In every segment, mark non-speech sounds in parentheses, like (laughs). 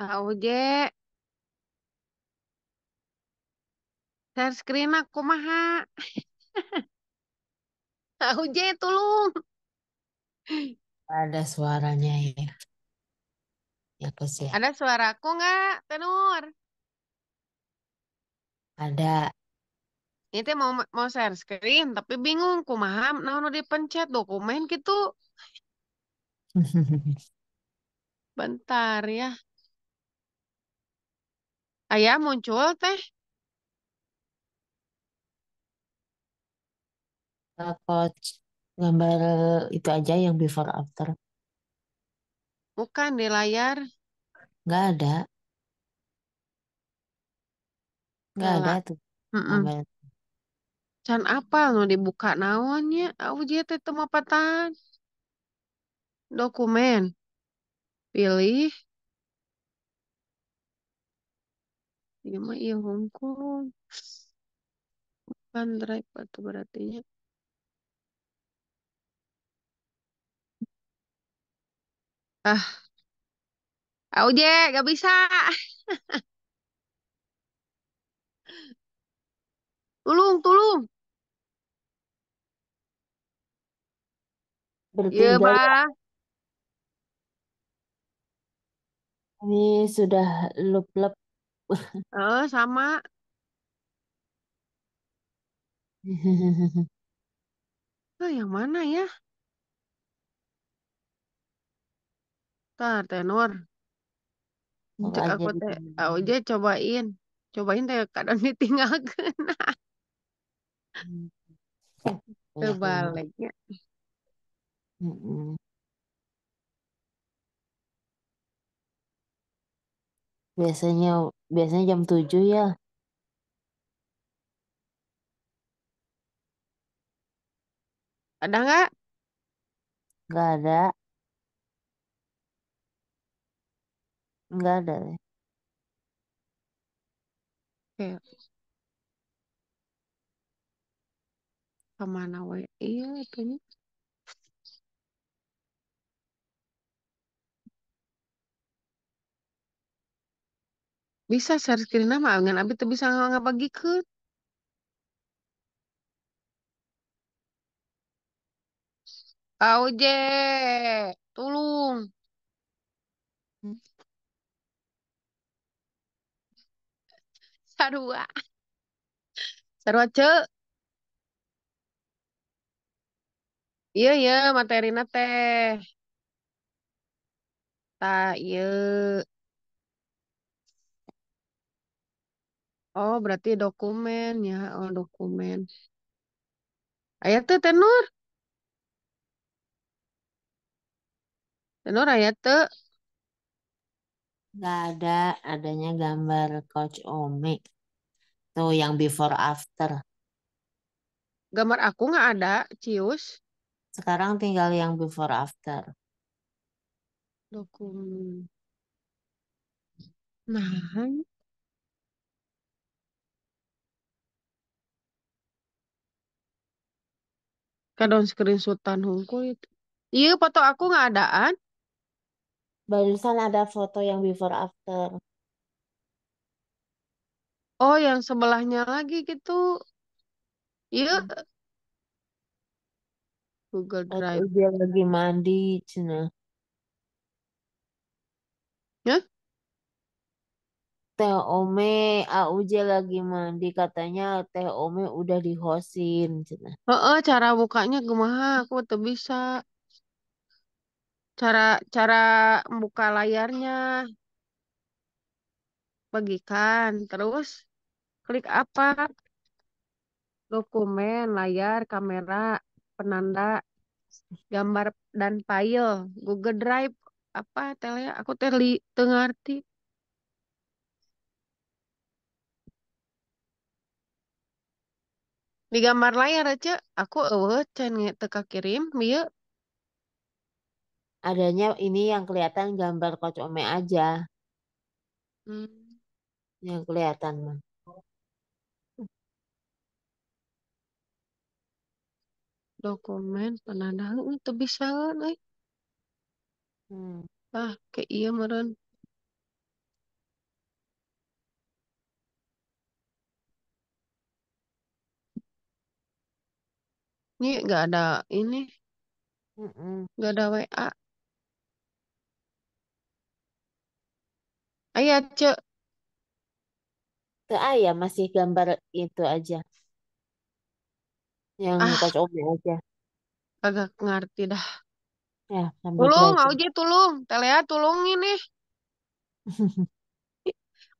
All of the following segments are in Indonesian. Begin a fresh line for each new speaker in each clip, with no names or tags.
AOJ share screen aku mah, maha AOJ tolong ada suaranya ya ya sih ada suaraku nggak Tenur ada Ini mau mau share screen tapi bingung ku kumaha di dipencet dokumen gitu bentar ya Ayah muncul teh.
Nah, gambar itu aja yang before after.
Bukan di layar. Gak ada. Nggak ada ah,
tuh Mm-mm.
Can apa lo dibuka naonnya? Aku dia tuh teu mapatan. Dokumen. Pilih. Iya mah iya Hongkong. Bukan drive atau berartinya. Ah, Auje, gak bisa. (laughs) Tulung, tulung. Iya, Bertiga Pak.
Ini sudah lup-lep Oh, sama.
Eh, (laughs) yang mana ya? Entar, tenor.
Cek aku teh.
Oh, aja cobain. Cobain teh kadang (laughs) ditinggalkeun. Hmm. Tebaliknya.
Biasanya biasanya jam tujuh ya. Ada nggak? Nggak ada. Nggak ada. Oke.
Kemana we? Iya, nih Bisa share screen nama dengan Abi tuh bisa nggak ke Auje, tolong. Sarua. Sarua ce. Iya iya materi teh. Tak, iya. Oh, berarti dokumen ya. Oh, dokumen. Ayat tuh tenur. Tenur ayat tuh.
Gak ada adanya gambar Coach omik Tuh yang before after. Gambar aku nggak ada, Cius. Sekarang tinggal yang before after.
Dokumen.
Nah,
screen kan screenshotan hungkul itu. Iya, foto aku nggak adaan.
Barusan ada foto yang before after. Oh, yang sebelahnya lagi gitu. Iya, Hmm. Google Drive. dia lagi mandi, Cina. Teh Ome, AUJ lagi mandi katanya Teh Ome udah dihosin. cenah.
Heeh, cara bukanya gimana Aku tuh bisa. Cara cara buka layarnya bagikan, terus klik apa? Dokumen, layar, kamera, penanda, gambar dan file, Google Drive, apa telnya? Aku teh teu ngarti. di gambar layar aja aku eueuh oh, can teka kirim iya
adanya ini yang kelihatan gambar kocok me aja hmm. yang kelihatan mah
dokumen penanda hmm, itu bisa nih eh. hmm. ah ke iya meren Ini nggak ada ini, mm nggak ada WA.
Ayo, Cek. Ke ayah masih gambar itu aja. Yang Ah, Coach Omi aja.
agak ngerti dah. Ya, Tulung, aja. Auji, tulung. Telea, tulung ini. (laughs)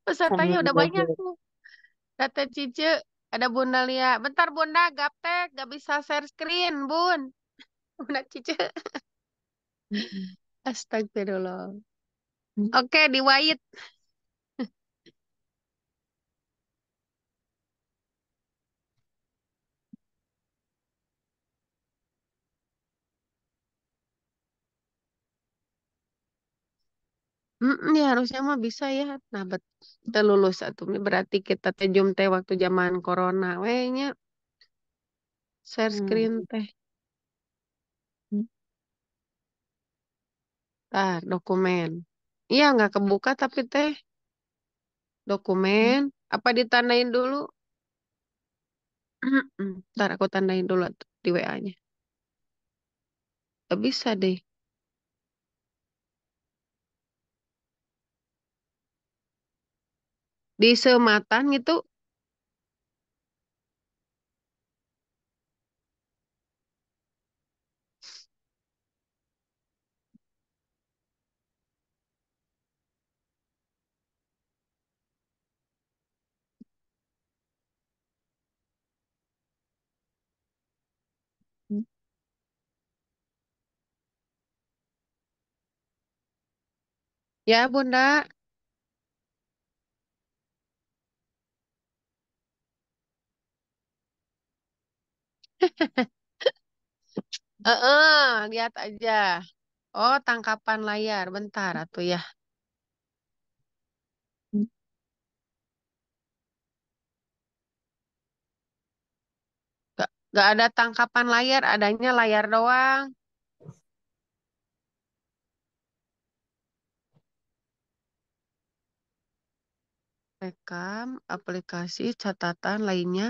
Pesertanya udah banyak tuh. Kata Cice. Ada Bunda Lia. Bentar Bunda, gaptek. Gak bisa share screen, Bun. (laughs) Bunda Cice. Astagfirullah. Mm. Oke, okay, di Wahid. Mm -mm, ya harusnya mah bisa ya. Nah, bet kita lulus satu berarti kita teh teh waktu zaman corona wehnya share hmm. screen teh hmm. tar ah dokumen iya nggak kebuka tapi teh dokumen apa ditandain dulu (clears throat) ntar aku tandain dulu di WA-nya bisa deh Di sematan gitu. Ya, Bunda. uh-uh, (laughs) lihat aja. Oh, tangkapan layar. Bentar atuh ya. Gak, gak ada tangkapan layar, adanya layar doang. Rekam aplikasi catatan lainnya.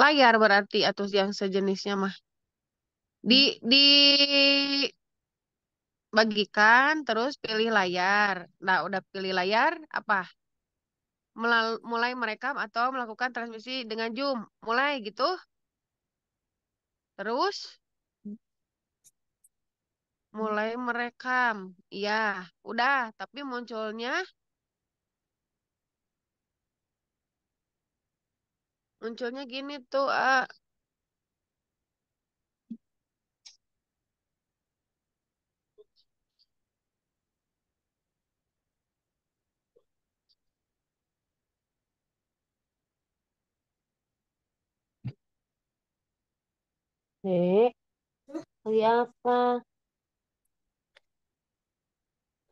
layar berarti atau yang sejenisnya mah di hmm. dibagikan terus pilih layar nah udah pilih layar apa Melal, mulai merekam atau melakukan transmisi dengan zoom mulai gitu terus mulai merekam ya udah tapi munculnya Munculnya gini tuh, ah.
Eh, lagi apa?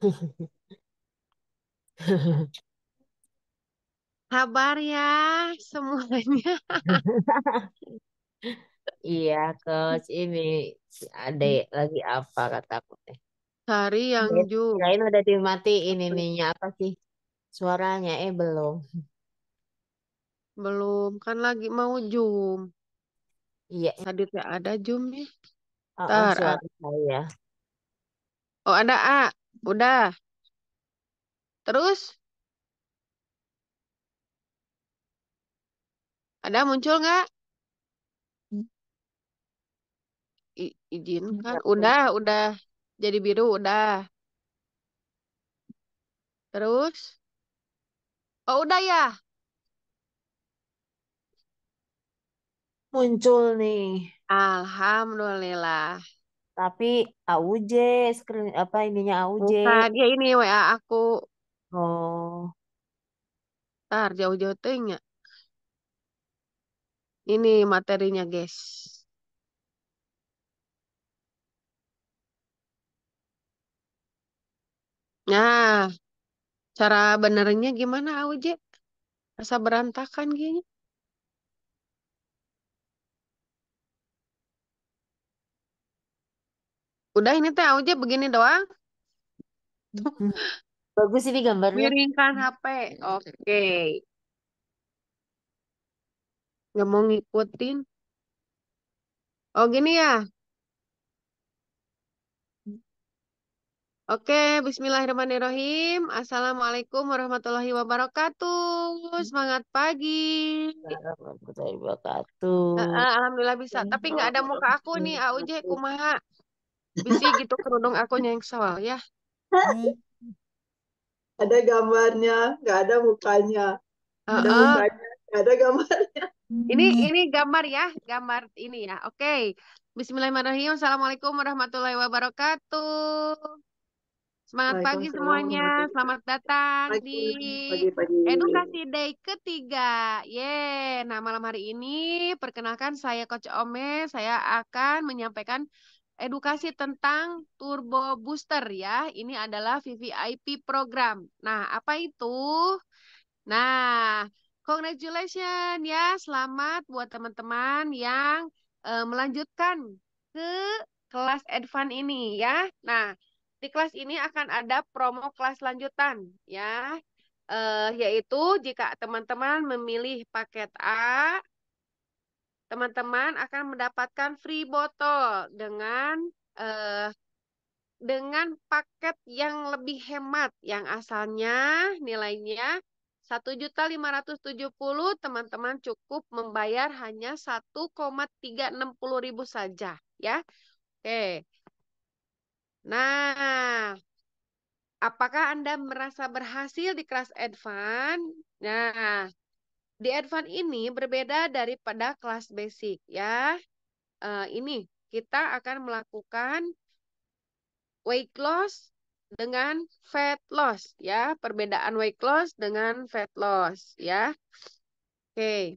(laughs)
Kabar ya semuanya. (laughs)
Iya, coach ini ada hmm. lagi apa kataku teh.
Hari yang
ju. Lain udah dimatiin ininya apa sih? Suaranya eh belum.
Belum, kan lagi mau Zoom. Iya. Tadi teh ada Zoom ya. Oh, Tar, oh, saya. Oh, ada A. Ah. Udah. Terus? Ada muncul nggak? Hmm. Izin kan, Udah, udah. Jadi biru, udah. Terus? Oh, udah ya? Muncul nih.
Alhamdulillah. Tapi AUJ, screen apa ininya AUJ. Bukan, dia ya
ini WA aku. Oh. Ntar jauh-jauh teuing ya ini materinya, guys. Nah, cara benernya gimana Auje? Rasa berantakan gini. Udah ini teh Auje begini doang. (laughs) Bagus ini gambarnya. Miringkan HP.
Oke. Okay
nggak mau ngikutin. Oh gini ya. Oke, Bismillahirrahmanirrahim. Assalamualaikum warahmatullahi wabarakatuh. Semangat pagi.
Alhamdulillah
bisa. Tapi nggak ada muka aku nih, AUJ kumaha. Bisi gitu kerudung aku nyengsel ya. Ada gambarnya, nggak ada mukanya. Ada mukanya ada gambarnya. Hmm. Ini ini gambar ya, gambar ini ya. Oke. Okay. Bismillahirrahmanirrahim. Assalamualaikum warahmatullahi wabarakatuh. Semangat pagi semuanya. Selamat datang pagi, di pagi, pagi. Edukasi Day ketiga. Ye, nah malam hari ini perkenalkan saya Coach Ome, saya akan menyampaikan edukasi tentang Turbo Booster ya. Ini adalah VVIP program. Nah, apa itu? Nah, Congratulations ya, selamat buat teman-teman yang uh, melanjutkan ke kelas advance ini ya. Nah, di kelas ini akan ada promo kelas lanjutan ya. Uh, yaitu jika teman-teman memilih paket A, teman-teman akan mendapatkan free botol dengan uh, dengan paket yang lebih hemat yang asalnya nilainya satu juta lima ratus tujuh puluh teman-teman cukup membayar hanya satu tiga enam puluh ribu saja ya. Oke. Nah, apakah Anda merasa berhasil di kelas advance? Nah, di advance ini berbeda daripada kelas basic ya. Uh, ini kita akan melakukan weight loss dengan fat loss ya, perbedaan weight loss dengan fat loss ya. Oke.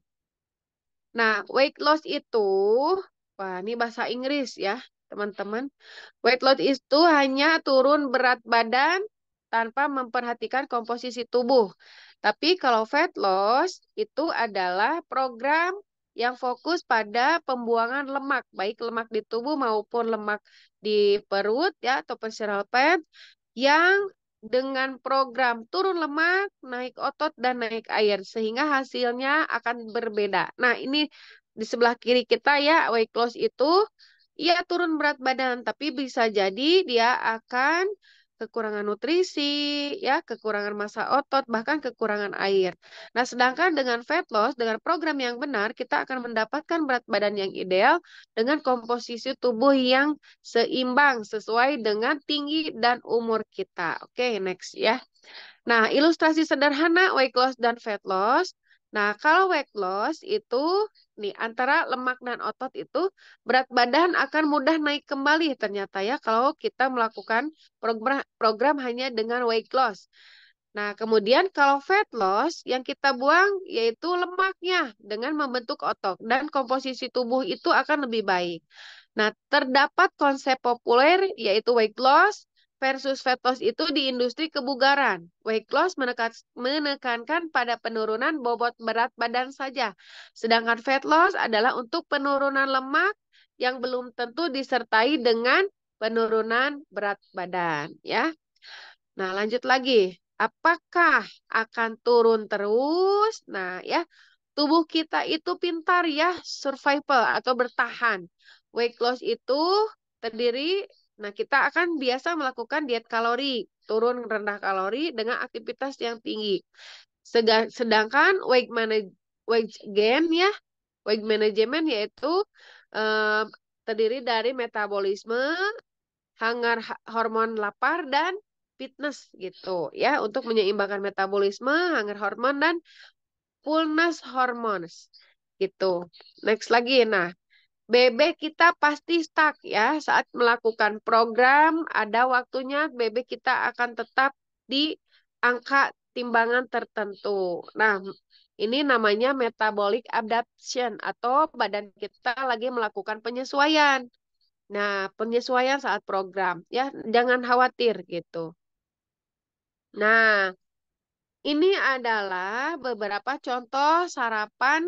Nah, weight loss itu wah ini bahasa Inggris ya, teman-teman. Weight loss itu hanya turun berat badan tanpa memperhatikan komposisi tubuh. Tapi kalau fat loss itu adalah program yang fokus pada pembuangan lemak, baik lemak di tubuh maupun lemak di perut ya atau visceral fat yang dengan program turun lemak, naik otot, dan naik air. Sehingga hasilnya akan berbeda. Nah, ini di sebelah kiri kita ya, weight loss itu, ya turun berat badan. Tapi bisa jadi dia akan kekurangan nutrisi, ya, kekurangan massa otot, bahkan kekurangan air. Nah, sedangkan dengan fat loss, dengan program yang benar, kita akan mendapatkan berat badan yang ideal dengan komposisi tubuh yang seimbang sesuai dengan tinggi dan umur kita. Oke, okay, next ya. Nah, ilustrasi sederhana weight loss dan fat loss Nah, kalau weight loss itu nih antara lemak dan otot itu berat badan akan mudah naik kembali ternyata ya kalau kita melakukan program program hanya dengan weight loss. Nah, kemudian kalau fat loss yang kita buang yaitu lemaknya dengan membentuk otot dan komposisi tubuh itu akan lebih baik. Nah, terdapat konsep populer yaitu weight loss, versus fat loss itu di industri kebugaran. Weight loss menekan, menekankan pada penurunan bobot berat badan saja, sedangkan fat loss adalah untuk penurunan lemak yang belum tentu disertai dengan penurunan berat badan, ya. Nah, lanjut lagi. Apakah akan turun terus? Nah, ya, tubuh kita itu pintar ya, survival atau bertahan. Weight loss itu terdiri Nah, kita akan biasa melakukan diet kalori, turun rendah kalori dengan aktivitas yang tinggi. Sedangkan weight, manage, weight gain ya, weight management yaitu eh, terdiri dari metabolisme, hangar hormon lapar dan fitness gitu ya untuk menyeimbangkan metabolisme, hangar hormon dan fullness hormones gitu. Next lagi nah, BB kita pasti stuck ya saat melakukan program ada waktunya BB kita akan tetap di angka timbangan tertentu. Nah, ini namanya metabolic adaptation atau badan kita lagi melakukan penyesuaian. Nah, penyesuaian saat program ya, jangan khawatir gitu. Nah, ini adalah beberapa contoh sarapan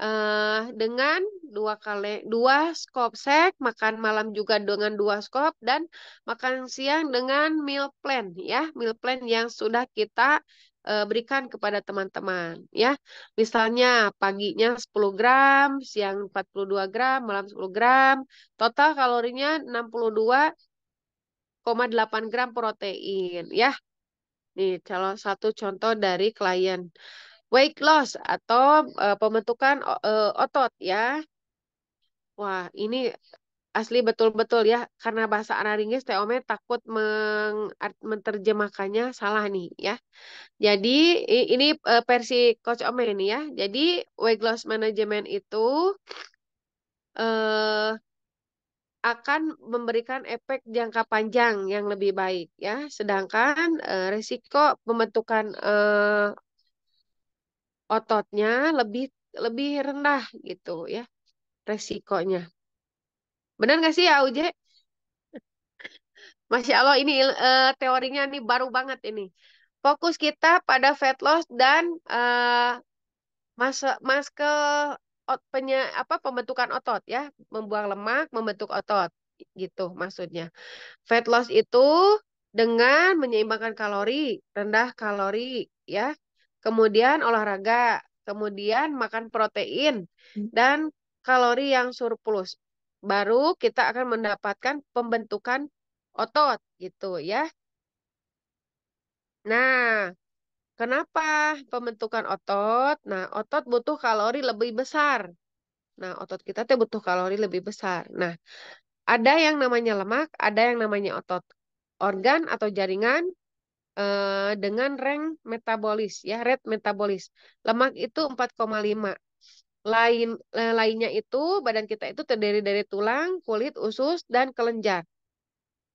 uh, dengan dua kali dua set makan malam juga dengan dua skop dan makan siang dengan meal plan ya, meal plan yang sudah kita uh, berikan kepada teman-teman ya. Misalnya paginya 10 gram, siang 42 gram, malam 10 gram. Total kalorinya 62,8 gram protein ya. Nih, kalau satu contoh dari klien weight loss atau uh, pembentukan uh, otot ya. Wah, ini asli betul-betul ya karena bahasa anak Inggris Teh takut meng, menerjemahkannya salah nih ya. Jadi ini uh, versi Coach Ome ini ya. Jadi weight loss management itu uh, akan memberikan efek jangka panjang yang lebih baik ya sedangkan uh, resiko pembentukan uh, ototnya lebih lebih rendah gitu ya resikonya. Benar nggak sih ya Uje? Masya Allah ini uh, teorinya nih baru banget ini. Fokus kita pada fat loss dan uh, eh, mas ke ot, penya, apa pembentukan otot ya, membuang lemak, membentuk otot gitu maksudnya. Fat loss itu dengan menyeimbangkan kalori, rendah kalori ya, kemudian olahraga, kemudian makan protein hmm. dan kalori yang surplus. Baru kita akan mendapatkan pembentukan otot gitu ya. Nah, kenapa pembentukan otot? Nah, otot butuh kalori lebih besar. Nah, otot kita tuh butuh kalori lebih besar. Nah, ada yang namanya lemak, ada yang namanya otot. Organ atau jaringan eh, dengan rank metabolis ya rate metabolis lemak itu 4,5 lain eh, lainnya itu badan kita itu terdiri dari tulang kulit usus dan kelenjar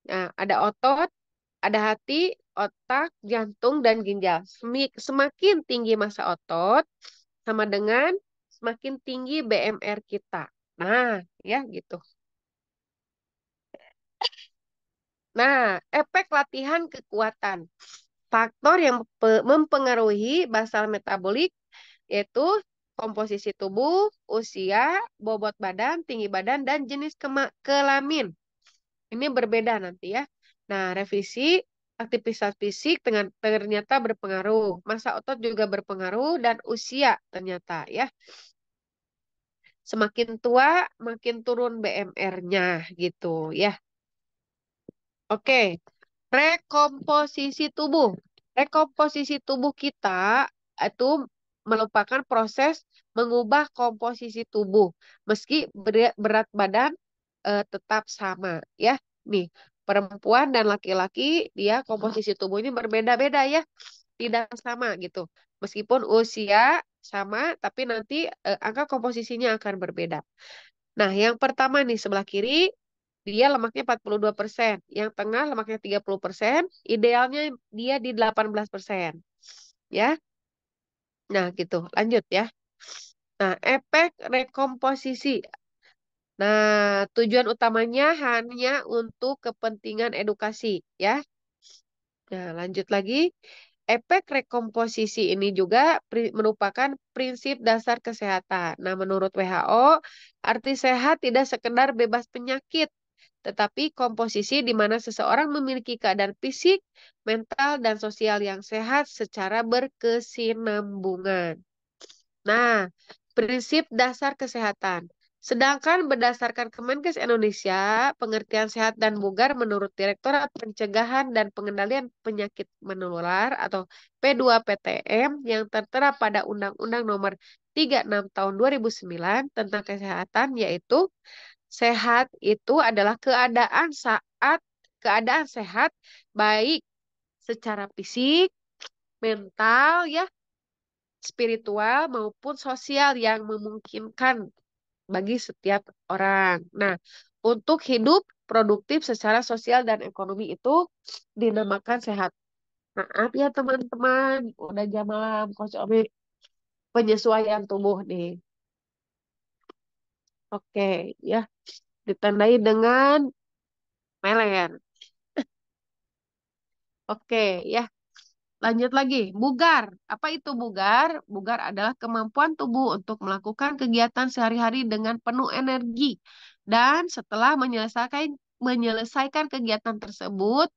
nah ada otot ada hati otak jantung dan ginjal semakin tinggi massa otot sama dengan semakin tinggi BMR kita nah ya gitu Nah, efek latihan kekuatan. Faktor yang mempengaruhi basal metabolik yaitu komposisi tubuh, usia, bobot badan, tinggi badan, dan jenis kelamin. Ini berbeda nanti ya. Nah, revisi aktivitas fisik dengan ternyata berpengaruh. Masa otot juga berpengaruh dan usia ternyata ya. Semakin tua, makin turun BMR-nya gitu ya. Oke, rekomposisi tubuh. Rekomposisi tubuh kita itu eh, merupakan proses mengubah komposisi tubuh meski berat badan eh, tetap sama ya. Nih, perempuan dan laki-laki dia komposisi tubuh ini berbeda-beda ya. Tidak sama gitu. Meskipun usia sama tapi nanti eh, angka komposisinya akan berbeda. Nah, yang pertama nih sebelah kiri dia lemaknya 42%, yang tengah lemaknya 30%, idealnya dia di 18%. Ya. Nah, gitu. Lanjut ya. Nah, efek rekomposisi. Nah, tujuan utamanya hanya untuk kepentingan edukasi, ya. Nah, lanjut lagi. Efek rekomposisi ini juga pri merupakan prinsip dasar kesehatan. Nah, menurut WHO, arti sehat tidak sekedar bebas penyakit, tetapi komposisi di mana seseorang memiliki keadaan fisik, mental, dan sosial yang sehat secara berkesinambungan. Nah, prinsip dasar kesehatan. Sedangkan berdasarkan Kemenkes Indonesia, pengertian sehat dan bugar menurut Direktorat Pencegahan dan Pengendalian Penyakit Menular atau P2PTM yang tertera pada Undang-Undang Nomor 36 Tahun 2009 tentang kesehatan yaitu Sehat itu adalah keadaan saat keadaan sehat baik secara fisik, mental ya, spiritual maupun sosial yang memungkinkan bagi setiap orang. Nah, untuk hidup produktif secara sosial dan ekonomi itu dinamakan sehat. Maaf ya teman-teman, udah jam malam Coach Omi penyesuaian tubuh nih. Oke, ya. Ditandai dengan meler. Oke, ya. Lanjut lagi. Bugar. Apa itu bugar? Bugar adalah kemampuan tubuh untuk melakukan kegiatan sehari-hari dengan penuh energi. Dan setelah menyelesaikan menyelesaikan kegiatan tersebut,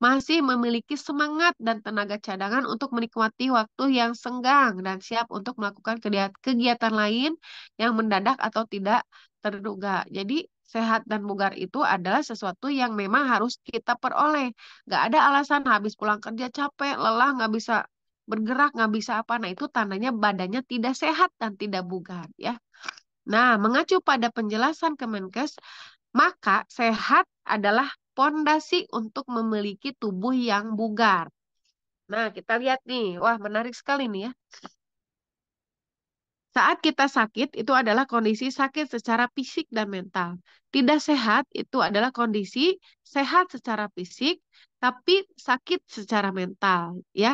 masih memiliki semangat dan tenaga cadangan untuk menikmati waktu yang senggang dan siap untuk melakukan kegiatan lain yang mendadak atau tidak terduga. Jadi sehat dan bugar itu adalah sesuatu yang memang harus kita peroleh. Gak ada alasan habis pulang kerja capek, lelah, gak bisa bergerak, gak bisa apa. Nah itu tandanya badannya tidak sehat dan tidak bugar ya. Nah mengacu pada penjelasan Kemenkes, maka sehat adalah pondasi untuk memiliki tubuh yang bugar. Nah, kita lihat nih. Wah, menarik sekali nih ya. Saat kita sakit, itu adalah kondisi sakit secara fisik dan mental. Tidak sehat, itu adalah kondisi sehat secara fisik, tapi sakit secara mental. ya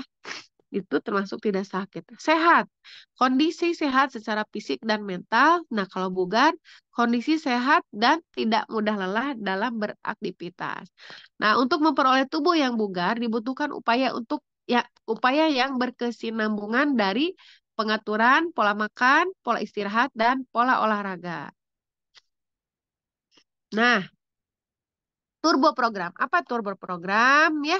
itu termasuk tidak sakit. Sehat. Kondisi sehat secara fisik dan mental. Nah, kalau bugar, kondisi sehat dan tidak mudah lelah dalam beraktivitas. Nah, untuk memperoleh tubuh yang bugar dibutuhkan upaya untuk ya upaya yang berkesinambungan dari pengaturan pola makan, pola istirahat dan pola olahraga. Nah, turbo program. Apa turbo program ya?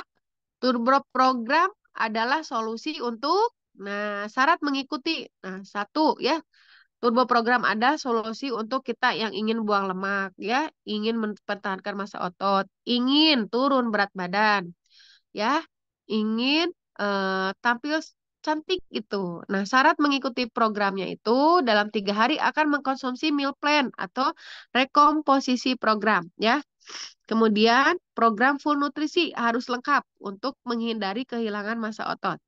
Turbo program adalah solusi untuk nah syarat mengikuti nah satu ya turbo program ada solusi untuk kita yang ingin buang lemak ya ingin mempertahankan masa otot ingin turun berat badan ya ingin uh, tampil cantik gitu. Nah, syarat mengikuti programnya itu dalam tiga hari akan mengkonsumsi meal plan atau rekomposisi program ya. Kemudian program full nutrisi harus lengkap untuk menghindari kehilangan massa otot.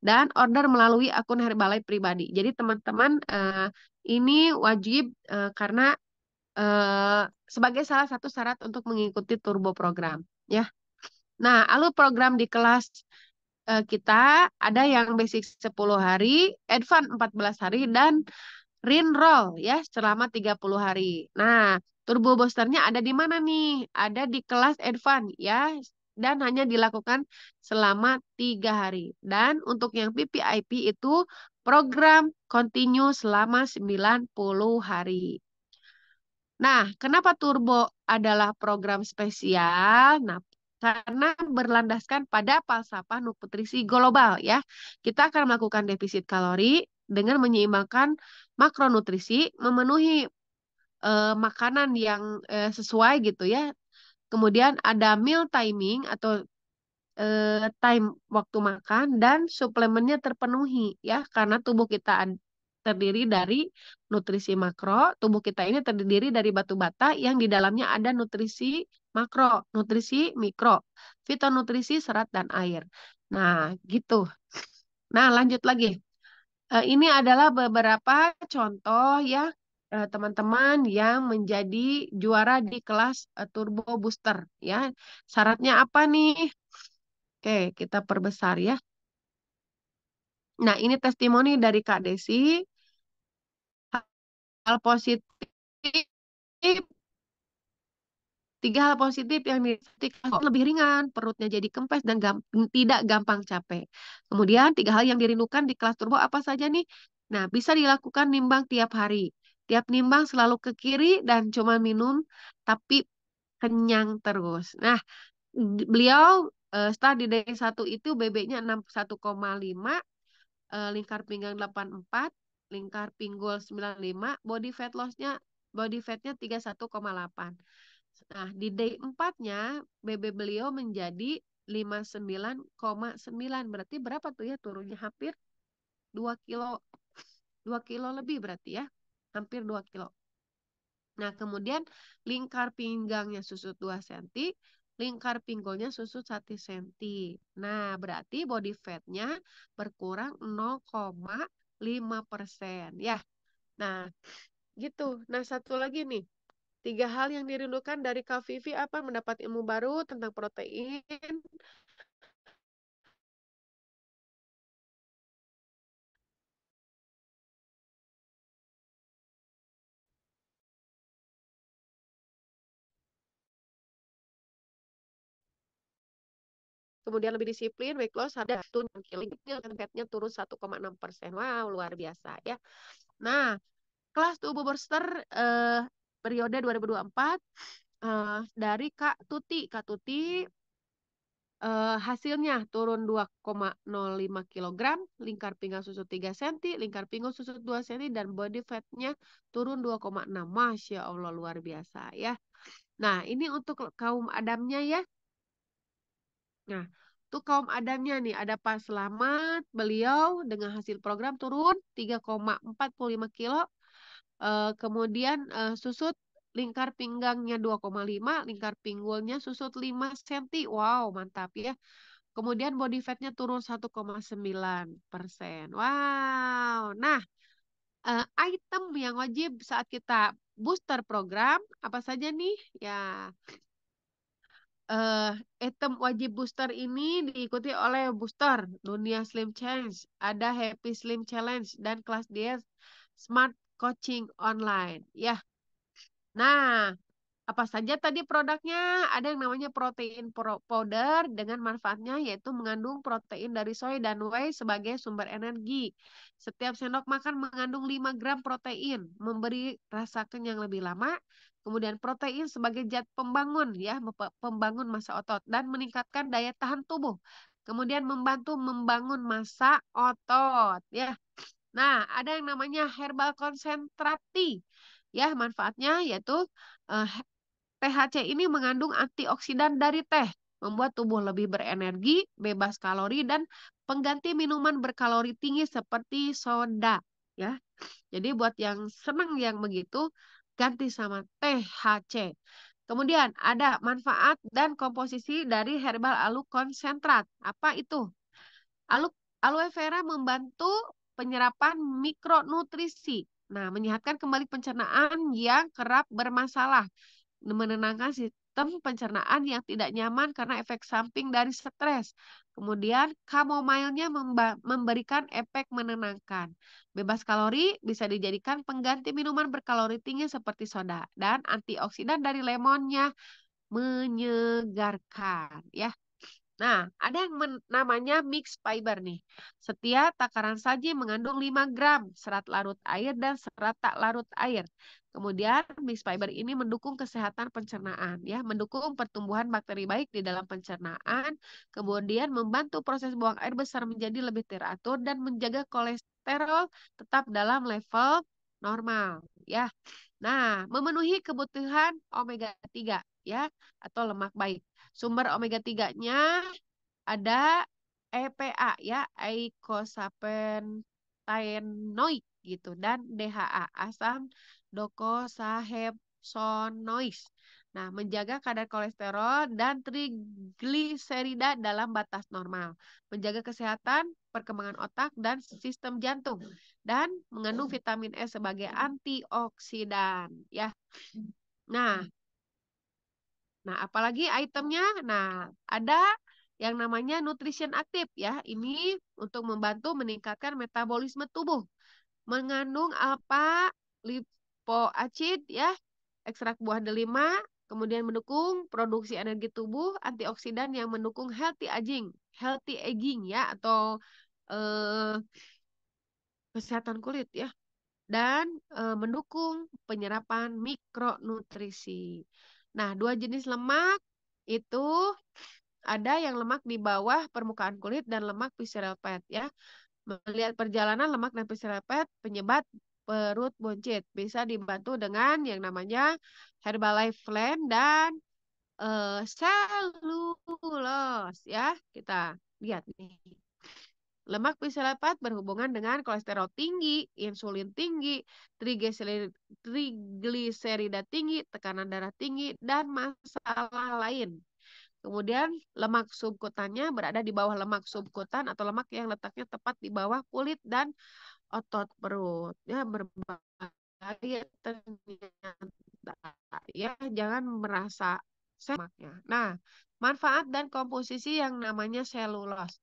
Dan order melalui akun herbalife pribadi. Jadi teman-teman uh, ini wajib uh, karena uh, sebagai salah satu syarat untuk mengikuti turbo program ya. Nah, lalu program di kelas uh, kita ada yang basic 10 hari, advance 14 hari dan rin roll ya selama 30 hari. Nah, Turbo boosternya ada di mana nih? Ada di kelas Advan, ya, dan hanya dilakukan selama tiga hari. Dan untuk yang PPIP itu program continue selama 90 hari. Nah, kenapa turbo adalah program spesial? Nah, karena berlandaskan pada falsafah nutrisi global ya. Kita akan melakukan defisit kalori dengan menyeimbangkan makronutrisi, memenuhi uh, makanan yang uh, sesuai gitu ya. Kemudian ada meal timing atau uh, time waktu makan dan suplemennya terpenuhi ya karena tubuh kita terdiri dari nutrisi makro, tubuh kita ini terdiri dari batu bata yang di dalamnya ada nutrisi makro, nutrisi mikro, fitonutrisi, serat dan air. Nah, gitu. Nah, lanjut lagi. Ini adalah beberapa contoh ya Eh, teman-teman yang menjadi juara di kelas eh, turbo booster ya. Syaratnya apa nih? Oke, kita perbesar ya. Nah, ini testimoni dari Kak Desi. Hal positif tiga hal positif yang dirindukan lebih ringan, perutnya jadi kempes dan gam tidak gampang capek. Kemudian tiga hal yang dirindukan di kelas turbo apa saja nih? Nah, bisa dilakukan nimbang tiap hari. Tiap nimbang selalu ke kiri dan cuma minum tapi kenyang terus. Nah, beliau uh, setelah di d satu itu BB-nya 61,5, uh, lingkar pinggang 84, lingkar pinggul 95, body fat loss-nya body fat-nya 31,8. Nah, di day 4 nya BB beliau menjadi 59,9. Berarti berapa tuh ya turunnya hampir 2 kilo. 2 kilo lebih berarti ya hampir 2 kilo. Nah, kemudian lingkar pinggangnya susut 2 cm, lingkar pinggulnya susut 1 cm. Nah, berarti body fatnya berkurang 0,5 persen. Ya, nah gitu. Nah, satu lagi nih. Tiga hal yang dirindukan dari Kak Vivi apa? Mendapat ilmu baru tentang protein, kemudian lebih disiplin weight loss ada turun killing fatnya turun 1,6 persen wow luar biasa ya nah kelas tubuh booster eh, periode 2024 eh, dari Kak Tuti Kak Tuti eh, hasilnya turun 2,05 kg, lingkar pinggang susut 3 cm, lingkar pinggang susut 2 cm, dan body fatnya turun 2,6. Masya Allah, luar biasa ya. Nah, ini untuk kaum Adamnya ya. Nah, tuh kaum Adamnya nih ada pas Selamat, beliau dengan hasil program turun 3,45 kilo. Uh, kemudian uh, susut lingkar pinggangnya 2,5, lingkar pinggulnya susut 5 cm. Wow, mantap ya. Kemudian body fatnya turun 1,9 persen. Wow. Nah, eh, item yang wajib saat kita booster program apa saja nih? Ya, uh, item wajib booster ini diikuti oleh booster dunia slim challenge, ada happy slim challenge dan kelas dia smart coaching online. Ya. Nah, apa saja tadi produknya? Ada yang namanya protein powder dengan manfaatnya yaitu mengandung protein dari soy dan whey sebagai sumber energi. Setiap sendok makan mengandung 5 gram protein, memberi rasa kenyang lebih lama, Kemudian protein sebagai zat pembangun ya, pembangun massa otot dan meningkatkan daya tahan tubuh. Kemudian membantu membangun massa otot ya. Nah, ada yang namanya herbal konsentrati. Ya, manfaatnya yaitu eh, THC ini mengandung antioksidan dari teh, membuat tubuh lebih berenergi, bebas kalori dan pengganti minuman berkalori tinggi seperti soda ya. Jadi buat yang senang yang begitu ganti sama THC. Kemudian ada manfaat dan komposisi dari herbal alu konsentrat. Apa itu? Alu aloe vera membantu penyerapan mikronutrisi. Nah, menyehatkan kembali pencernaan yang kerap bermasalah, menenangkan sistem pencernaan yang tidak nyaman karena efek samping dari stres, Kemudian chamomile memberikan efek menenangkan. Bebas kalori bisa dijadikan pengganti minuman berkalori tinggi seperti soda dan antioksidan dari lemonnya menyegarkan ya. Nah, ada yang namanya mix fiber nih. Setiap takaran saji mengandung 5 gram serat larut air dan serat tak larut air. Kemudian mix fiber ini mendukung kesehatan pencernaan ya, mendukung pertumbuhan bakteri baik di dalam pencernaan, kemudian membantu proses buang air besar menjadi lebih teratur dan menjaga kolesterol tetap dalam level normal ya. Nah, memenuhi kebutuhan omega 3 ya atau lemak baik. Sumber omega 3-nya ada EPA ya, eicosapentaenoid gitu dan DHA asam docosahexaenoic. Nah, menjaga kadar kolesterol dan trigliserida dalam batas normal, menjaga kesehatan, perkembangan otak dan sistem jantung dan mengandung vitamin E sebagai antioksidan ya. Nah, Nah, apalagi itemnya, nah ada yang namanya nutrition aktif ya. Ini untuk membantu meningkatkan metabolisme tubuh. Mengandung apa? Lipoacid ya, ekstrak buah delima, kemudian mendukung produksi energi tubuh, antioksidan yang mendukung healthy aging, healthy aging ya atau eh, kesehatan kulit ya dan e, mendukung penyerapan mikronutrisi. Nah, dua jenis lemak itu ada yang lemak di bawah permukaan kulit dan lemak visceral fat ya. Melihat perjalanan lemak dan visceral fat penyebab perut buncit bisa dibantu dengan yang namanya Herbalife Plan dan uh, eh, selulos ya. Kita lihat nih. Lemak bisulapat berhubungan dengan kolesterol tinggi, insulin tinggi, triglycerida trigliserida tinggi, tekanan darah tinggi, dan masalah lain. Kemudian lemak subkutannya berada di bawah lemak subkutan atau lemak yang letaknya tepat di bawah kulit dan otot perut. Ya berbahaya ternyata. Ya jangan merasa semaknya. Nah, manfaat dan komposisi yang namanya selulos.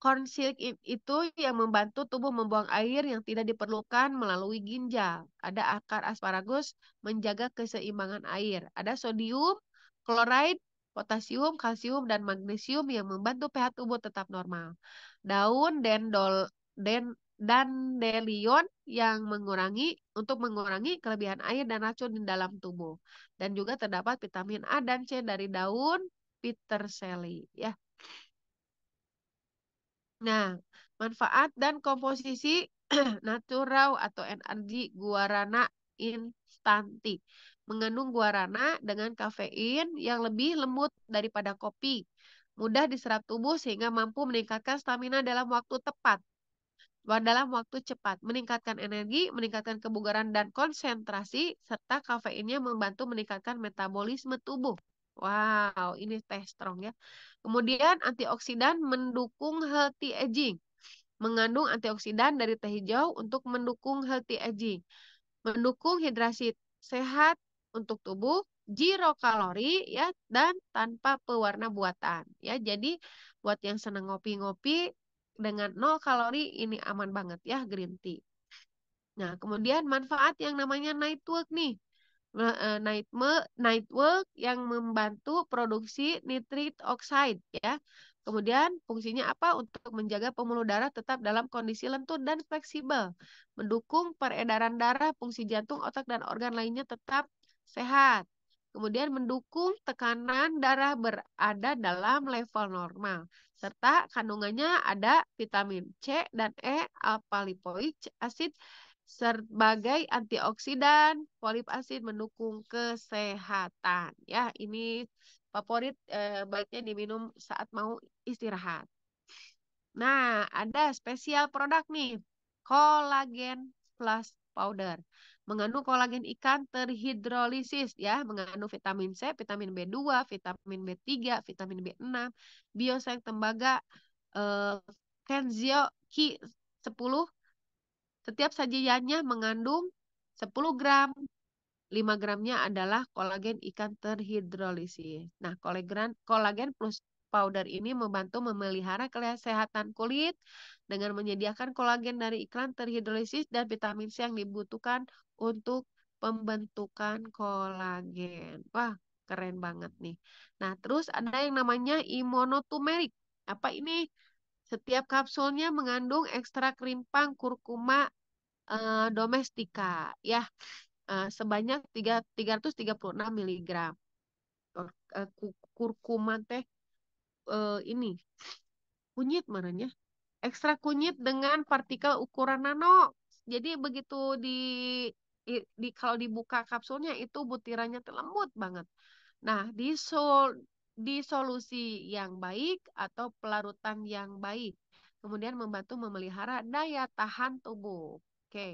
Corn silk itu yang membantu tubuh membuang air yang tidak diperlukan melalui ginjal. Ada akar asparagus menjaga keseimbangan air. Ada sodium, chloride, potasium, kalsium, dan magnesium yang membantu pH tubuh tetap normal. Daun dendol, den, dandelion yang mengurangi untuk mengurangi kelebihan air dan racun di dalam tubuh. Dan juga terdapat vitamin A dan C dari daun peterseli ya. Nah, manfaat dan komposisi (clears throat) natural atau NRG guarana instanti mengandung guarana dengan kafein yang lebih lembut daripada kopi, mudah diserap tubuh sehingga mampu meningkatkan stamina dalam waktu tepat dalam waktu cepat, meningkatkan energi, meningkatkan kebugaran dan konsentrasi, serta kafeinnya membantu meningkatkan metabolisme tubuh. Wow, ini teh strong ya. Kemudian antioksidan mendukung healthy aging. Mengandung antioksidan dari teh hijau untuk mendukung healthy aging. Mendukung hidrasi sehat untuk tubuh, zero kalori ya dan tanpa pewarna buatan ya. Jadi buat yang senang ngopi-ngopi dengan nol kalori ini aman banget ya green tea. Nah, kemudian manfaat yang namanya night work nih night work yang membantu produksi nitrit oxide ya. Kemudian fungsinya apa? Untuk menjaga pembuluh darah tetap dalam kondisi lentur dan fleksibel, mendukung peredaran darah, fungsi jantung, otak dan organ lainnya tetap sehat. Kemudian mendukung tekanan darah berada dalam level normal serta kandungannya ada vitamin C dan E, alpha lipoic acid sebagai antioksidan, polip asid mendukung kesehatan. Ya, ini favorit eh, baiknya diminum saat mau istirahat. Nah, ada spesial produk nih, kolagen plus powder. Mengandung kolagen ikan terhidrolisis ya, mengandung vitamin C, vitamin B2, vitamin B3, vitamin B6, bioseng tembaga, eh, kenzio Ki 10, setiap sajiannya mengandung 10 gram. 5 gramnya adalah kolagen ikan terhidrolisis. Nah, kolagen, kolagen plus powder ini membantu memelihara kesehatan kulit dengan menyediakan kolagen dari ikan terhidrolisis dan vitamin C yang dibutuhkan untuk pembentukan kolagen. Wah, keren banget nih. Nah, terus ada yang namanya imunotumerik. Apa ini? Setiap kapsulnya mengandung ekstrak rimpang kurkuma uh, domestika ya uh, sebanyak 3, 336 mg. kurkuma teh uh, ini kunyit mananya, Ekstrak kunyit dengan partikel ukuran nano. Jadi begitu di, di kalau dibuka kapsulnya itu butirannya lembut banget. Nah, di di solusi yang baik atau pelarutan yang baik. Kemudian membantu memelihara daya tahan tubuh. Oke. Okay.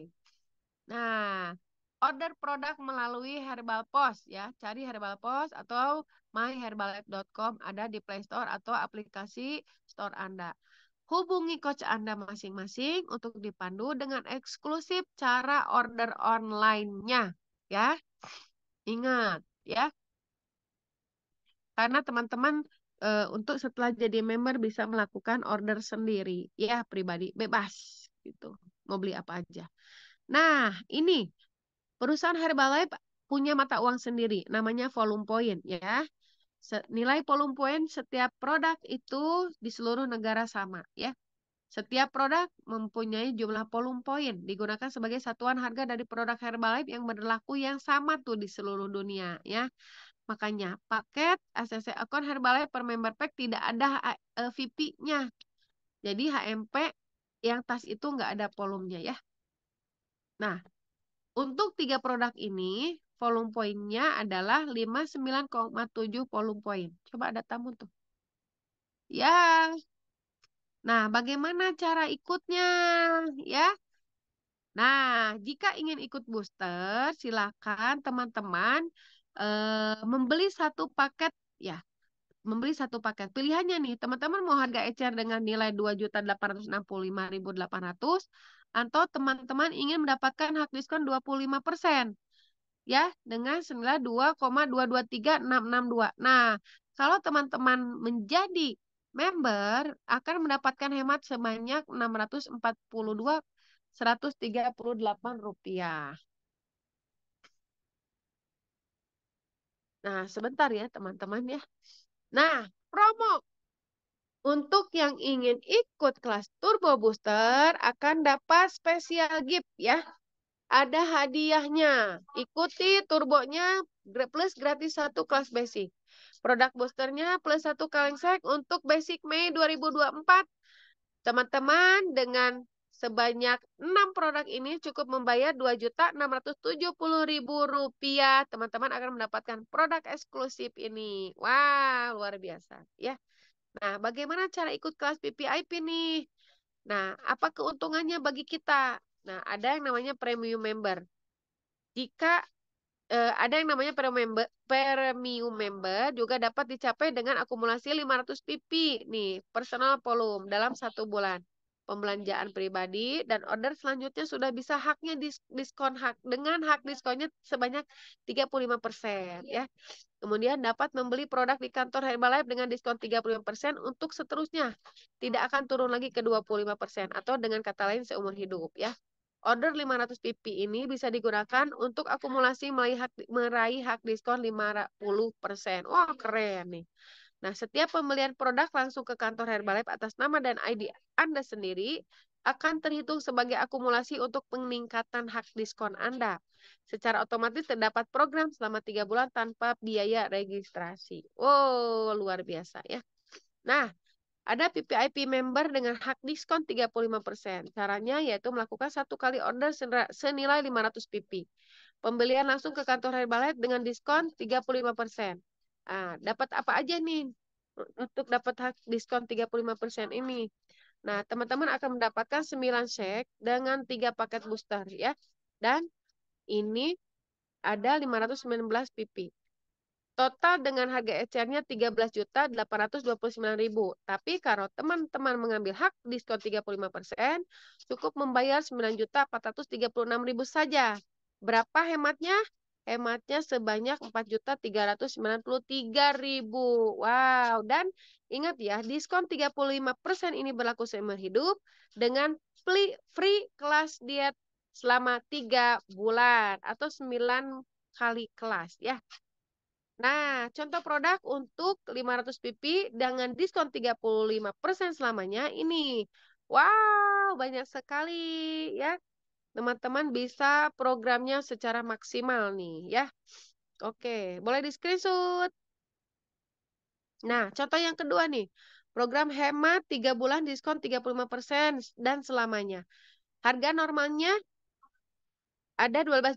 Nah, order produk melalui Herbal Post ya. Cari Herbal Post atau myherbalife.com ada di Play Store atau aplikasi store Anda. Hubungi coach Anda masing-masing untuk dipandu dengan eksklusif cara order online-nya ya. Ingat ya, karena teman-teman uh, untuk setelah jadi member bisa melakukan order sendiri ya pribadi bebas gitu mau beli apa aja nah ini perusahaan Herbalife punya mata uang sendiri namanya volume point ya nilai volume point setiap produk itu di seluruh negara sama ya setiap produk mempunyai jumlah volume point digunakan sebagai satuan harga dari produk Herbalife yang berlaku yang sama tuh di seluruh dunia ya. Makanya paket ACC account Herbalife per member pack tidak ada e, VP-nya. Jadi HMP yang tas itu nggak ada volumenya ya. Nah, untuk tiga produk ini volume poinnya adalah 59,7 volume poin. Coba ada tamu tuh. Ya. Nah, bagaimana cara ikutnya ya? Nah, jika ingin ikut booster, silakan teman-teman Eh, membeli satu paket ya membeli satu paket. Pilihannya nih, teman-teman mau harga ecer dengan nilai dua juta delapan delapan ratus enam puluh lima ribu ratus atau teman-teman ingin mendapatkan hak diskon 25% ya dengan senilai dua Nah, kalau teman-teman menjadi member akan mendapatkan hemat sebanyak enam 642 138 rupiah. Nah, sebentar ya teman-teman ya. Nah, promo. Untuk yang ingin ikut kelas Turbo Booster akan dapat spesial gift ya. Ada hadiahnya. Ikuti turbonya plus gratis satu kelas basic. Produk boosternya plus satu kaleng sek untuk basic Mei 2024. Teman-teman dengan Sebanyak 6 produk ini cukup membayar Rp2.670.000. Teman-teman akan mendapatkan produk eksklusif ini. Wah, wow, luar biasa ya. Nah, bagaimana cara ikut kelas PPIP nih? Nah, apa keuntungannya bagi kita? Nah, ada yang namanya premium member. Jika eh, ada yang namanya premium member, premium member juga dapat dicapai dengan akumulasi 500 PP nih, personal volume dalam satu bulan pembelanjaan pribadi dan order selanjutnya sudah bisa haknya diskon hak dengan hak diskonnya sebanyak 35% ya. Kemudian dapat membeli produk di kantor Herbalife dengan diskon 35% untuk seterusnya. Tidak akan turun lagi ke 25% atau dengan kata lain seumur hidup ya. Order 500 PP ini bisa digunakan untuk akumulasi meraih hak, meraih hak diskon 50%. Wah, keren nih. Nah, setiap pembelian produk langsung ke kantor Herbalife atas nama dan ID Anda sendiri akan terhitung sebagai akumulasi untuk peningkatan hak diskon Anda. Secara otomatis terdapat program selama tiga bulan tanpa biaya registrasi. Wow, luar biasa ya. Nah, ada PPIP member dengan hak diskon 35%. Caranya yaitu melakukan satu kali order senilai 500 PP. Pembelian langsung ke kantor Herbalife dengan diskon 35%. Ah, dapat apa aja nih untuk dapat hak diskon 35% ini? Nah, teman-teman akan mendapatkan 9 shake dengan 3 paket booster ya. Dan ini ada 519 pipi. Total dengan harga ecernya 13.829.000. Tapi kalau teman-teman mengambil hak diskon 35%, cukup membayar 9.436.000 saja. Berapa hematnya? hematnya sebanyak 4.393.000. Wow, dan ingat ya, diskon 35% ini berlaku seumur hidup dengan free kelas diet selama 3 bulan atau 9 kali kelas ya. Nah, contoh produk untuk 500 PP dengan diskon 35% selamanya ini. Wow, banyak sekali ya teman-teman bisa programnya secara maksimal nih ya. Oke, boleh di screenshot. Nah, contoh yang kedua nih. Program hemat 3 bulan diskon 35% dan selamanya. Harga normalnya ada 12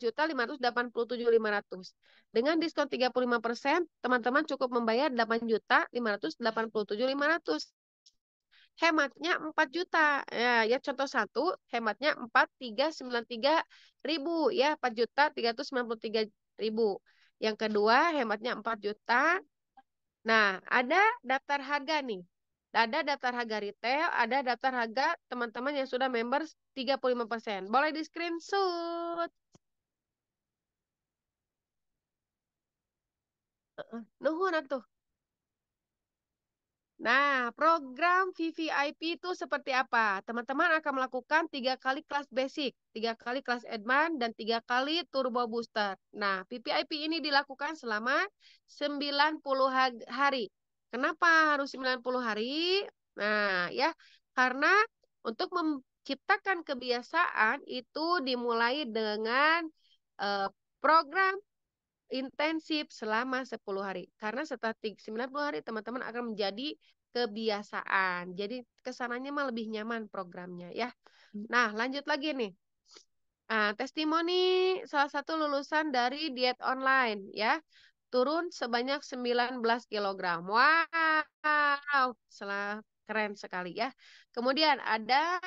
juta 587.500. Dengan diskon 35%, teman-teman cukup membayar 8 juta 587.500 hematnya 4 juta. Ya, ya contoh satu hematnya 4393 ribu ya 4 juta 393 ribu. Yang kedua hematnya 4 juta. Nah, ada daftar harga nih. Ada daftar harga retail, ada daftar harga teman-teman yang sudah member 35%. Boleh di screenshot. Nuhun atuh. Nah, program VVIP itu seperti apa? Teman-teman akan melakukan tiga kali kelas basic, tiga kali kelas advance, dan tiga kali turbo booster. Nah, VVIP ini dilakukan selama 90 hari. Kenapa harus 90 hari? Nah, ya, karena untuk menciptakan kebiasaan itu dimulai dengan eh, program intensif selama 10 hari. Karena setelah 90 hari teman-teman akan menjadi kebiasaan. Jadi kesananya mah lebih nyaman programnya ya. Hmm. Nah, lanjut lagi nih. Nah, testimoni salah satu lulusan dari diet online ya. Turun sebanyak 19 kg. Wow, selamat keren sekali ya. Kemudian ada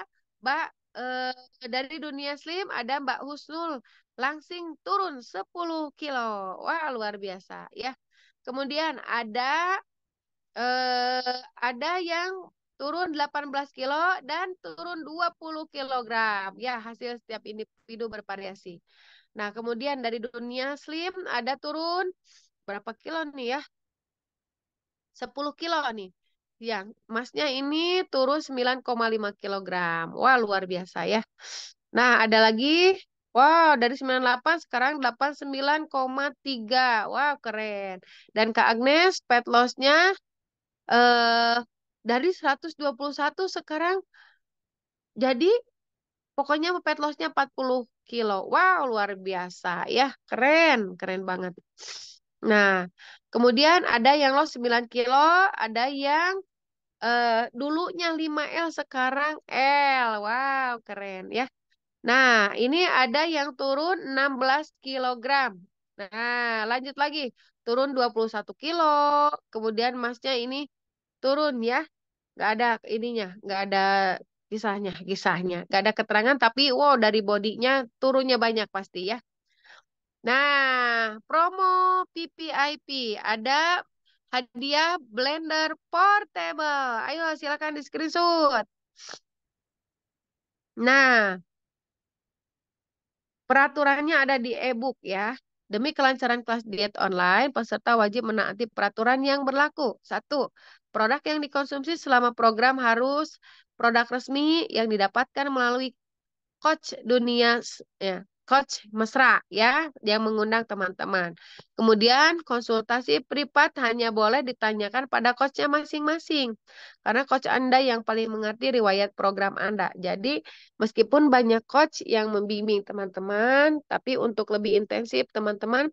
Mbak eh, dari dunia slim ada Mbak Husnul langsing turun 10 kilo. Wah, luar biasa ya. Kemudian ada eh, ada yang turun 18 kilo dan turun 20 kilogram. Ya, hasil setiap individu bervariasi. Nah, kemudian dari dunia slim ada turun berapa kilo nih ya? 10 kilo nih. Yang masnya ini turun 9,5 kilogram. Wah, luar biasa ya. Nah, ada lagi Wow, dari 98 sekarang 89,3. Wow, keren. Dan Kak Agnes, pet loss-nya eh, dari 121 sekarang jadi pokoknya pet loss-nya 40 kilo. Wow, luar biasa ya. Keren, keren banget. Nah, kemudian ada yang loss 9 kilo, ada yang eh, dulunya 5L sekarang L. Wow, keren ya. Nah, ini ada yang turun 16 kg. Nah, lanjut lagi. Turun 21 kilo. Kemudian masnya ini turun ya. Nggak ada ininya, nggak ada kisahnya, kisahnya. Nggak ada keterangan, tapi wow dari bodinya turunnya banyak pasti ya. Nah, promo PPIP ada hadiah blender portable. Ayo silakan di screenshot. Nah, Peraturannya ada di e-book ya. Demi kelancaran kelas diet online, peserta wajib menaati peraturan yang berlaku. Satu, produk yang dikonsumsi selama program harus produk resmi yang didapatkan melalui Coach Dunia ya, coach mesra ya yang mengundang teman-teman. Kemudian konsultasi privat hanya boleh ditanyakan pada coachnya masing-masing karena coach Anda yang paling mengerti riwayat program Anda. Jadi meskipun banyak coach yang membimbing teman-teman, tapi untuk lebih intensif teman-teman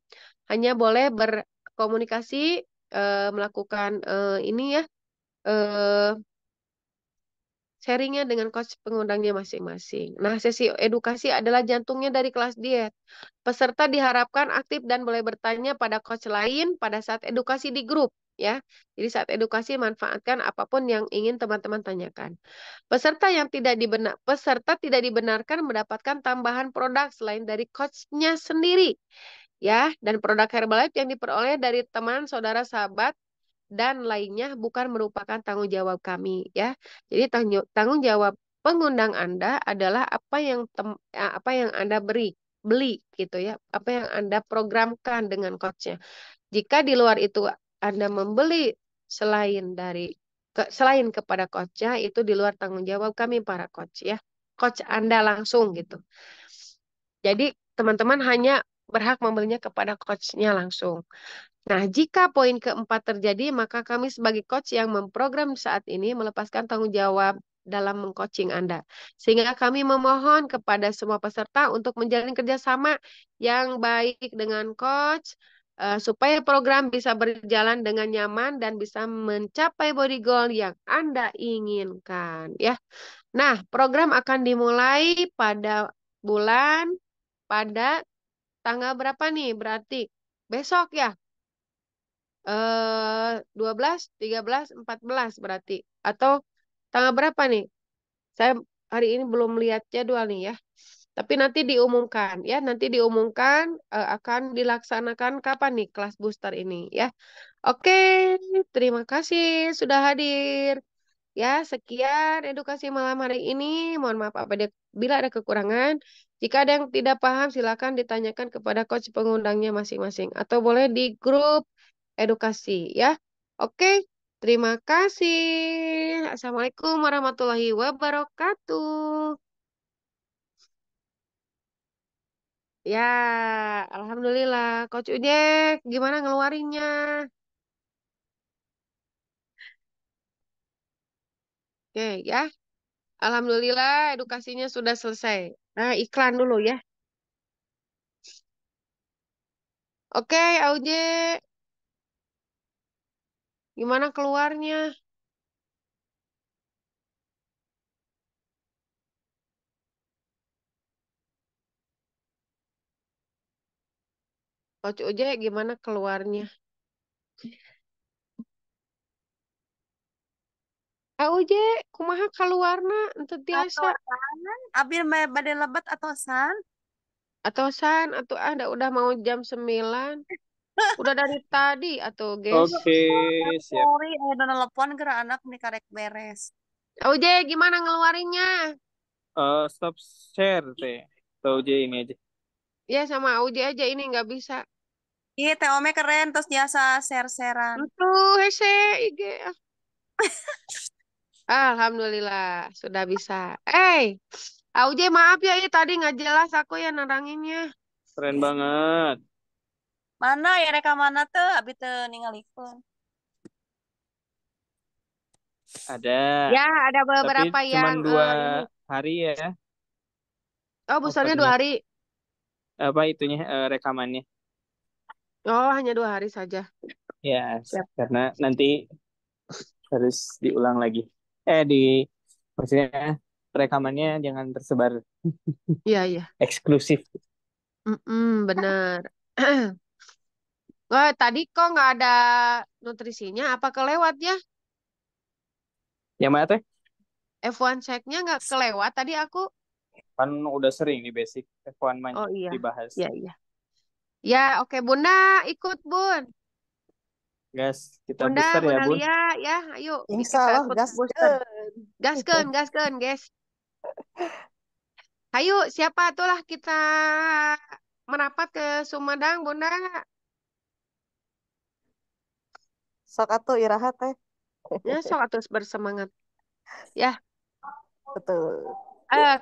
hanya boleh berkomunikasi e, melakukan e, ini ya e, sharingnya dengan coach pengundangnya masing-masing. Nah, sesi edukasi adalah jantungnya dari kelas diet. Peserta diharapkan aktif dan boleh bertanya pada coach lain pada saat edukasi di grup. Ya, jadi saat edukasi manfaatkan apapun yang ingin teman-teman tanyakan. Peserta yang tidak dibenar, peserta tidak dibenarkan mendapatkan tambahan produk selain dari coachnya sendiri, ya, dan produk Herbalife yang diperoleh dari teman, saudara, sahabat, dan lainnya bukan merupakan tanggung jawab kami ya. Jadi tanggung jawab pengundang Anda adalah apa yang tem, eh, apa yang Anda beri, beli gitu ya, apa yang Anda programkan dengan coachnya. Jika di luar itu Anda membeli selain dari ke, selain kepada coachnya itu di luar tanggung jawab kami para coach ya. Coach Anda langsung gitu. Jadi teman-teman hanya berhak membelinya kepada coachnya langsung. Nah, jika poin keempat terjadi, maka kami sebagai coach yang memprogram saat ini melepaskan tanggung jawab dalam mengcoaching Anda. Sehingga kami memohon kepada semua peserta untuk menjalin kerjasama yang baik dengan coach, uh, supaya program bisa berjalan dengan nyaman dan bisa mencapai body goal yang Anda inginkan ya. Nah, program akan dimulai pada bulan pada Tanggal berapa nih berarti? Besok ya? Eh, 12, 13, 14 berarti. Atau tanggal berapa nih? Saya hari ini belum lihat jadwal nih ya. Tapi nanti diumumkan ya, nanti diumumkan uh, akan dilaksanakan kapan nih kelas booster ini ya. Oke, terima kasih sudah hadir. Ya, sekian edukasi malam hari ini. Mohon maaf apabila ada kekurangan. Jika ada yang tidak paham, silakan ditanyakan kepada coach pengundangnya masing-masing atau boleh di grup edukasi ya. Oke, terima kasih. Assalamualaikum warahmatullahi wabarakatuh. Ya, alhamdulillah. Coach Ujek, gimana ngeluarinnya? Oke, ya. Alhamdulillah edukasinya sudah selesai. Nah, iklan dulu ya. Oke, Auje. Gimana keluarnya? Coach Uje gimana keluarnya? OJ kumaha keluarna untuk biasa, Abir badai lebat atau san atau san atau ada ah, udah mau jam sembilan? (laughs) udah dari tadi atau guys oke okay, siap sorry eh, udah telepon ke anak nih karek beres OJ gimana ngeluarinnya
uh, stop share teh atau ini aja
ya sama OJ aja ini nggak bisa Iya, Teh Ome keren, terus biasa share sharean Tuh, hese, IG. (laughs) Alhamdulillah sudah bisa. Eh, hey, Auje maaf ya, ya tadi nggak jelas aku ya naranginnya.
Keren banget.
Mana ya rekaman mana tuh abis tuh pun.
Ada. Ya,
ada beberapa Tapi yang Cuman dua uh,
hari ya.
Oh, oh besarnya dua hari.
Apa itunya uh, rekamannya?
Oh, hanya dua hari saja.
Ya, yes, karena nanti harus diulang lagi eh di maksudnya rekamannya jangan tersebar. Iya iya. Eksklusif.
Mm-mm, bener. (clears throat) Wah tadi kok nggak ada nutrisinya? Apa kelewat ya? Yang mana teh? F1 checknya nggak kelewat tadi aku.
Kan udah sering di basic F1 main oh, iya. dibahas. Iya iya.
Ya oke Bunda ikut Bun.
Gas, kita Bunda, booster ya, Bunda Bun. Lia,
ya, ayo. Insya gas booster, gaskan, gaskan guys. (laughs) Ayo, siapa itulah kita merapat ke Sumedang, Bunda?
Sok atuh irahat, teh. Ya, sok
atuh bersemangat. Ya. Betul. Eh,